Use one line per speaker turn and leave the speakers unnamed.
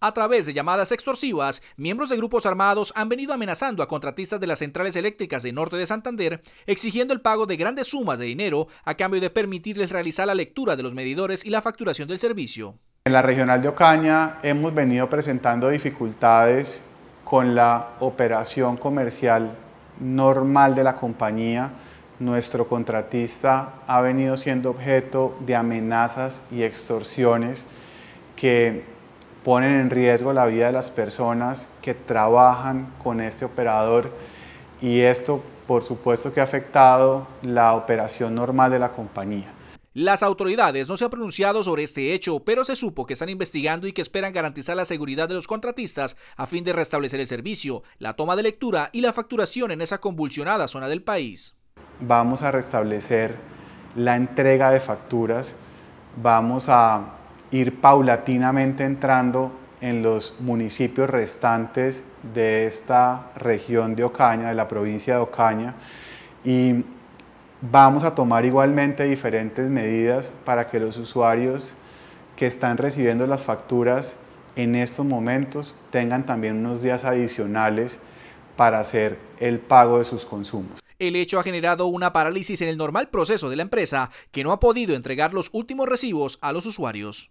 A través de llamadas extorsivas, miembros de grupos armados han venido amenazando a contratistas de las centrales eléctricas de Norte de Santander, exigiendo el pago de grandes sumas de dinero a cambio de permitirles realizar la lectura de los medidores y la facturación del servicio.
En la regional de Ocaña hemos venido presentando dificultades con la operación comercial normal de la compañía. Nuestro contratista ha venido siendo objeto de amenazas y extorsiones que ponen en riesgo la vida de las personas que trabajan con este operador y esto por supuesto que ha afectado la operación normal de la compañía.
Las autoridades no se han pronunciado sobre este hecho, pero se supo que están investigando y que esperan garantizar la seguridad de los contratistas a fin de restablecer el servicio, la toma de lectura y la facturación en esa convulsionada zona del país.
Vamos a restablecer la entrega de facturas, vamos a ir paulatinamente entrando en los municipios restantes de esta región de Ocaña, de la provincia de Ocaña, y vamos a tomar igualmente diferentes medidas para que los usuarios que están recibiendo las facturas en estos momentos tengan también unos días adicionales para hacer el pago de sus consumos.
El hecho ha generado una parálisis en el normal proceso de la empresa que no ha podido entregar los últimos recibos a los usuarios.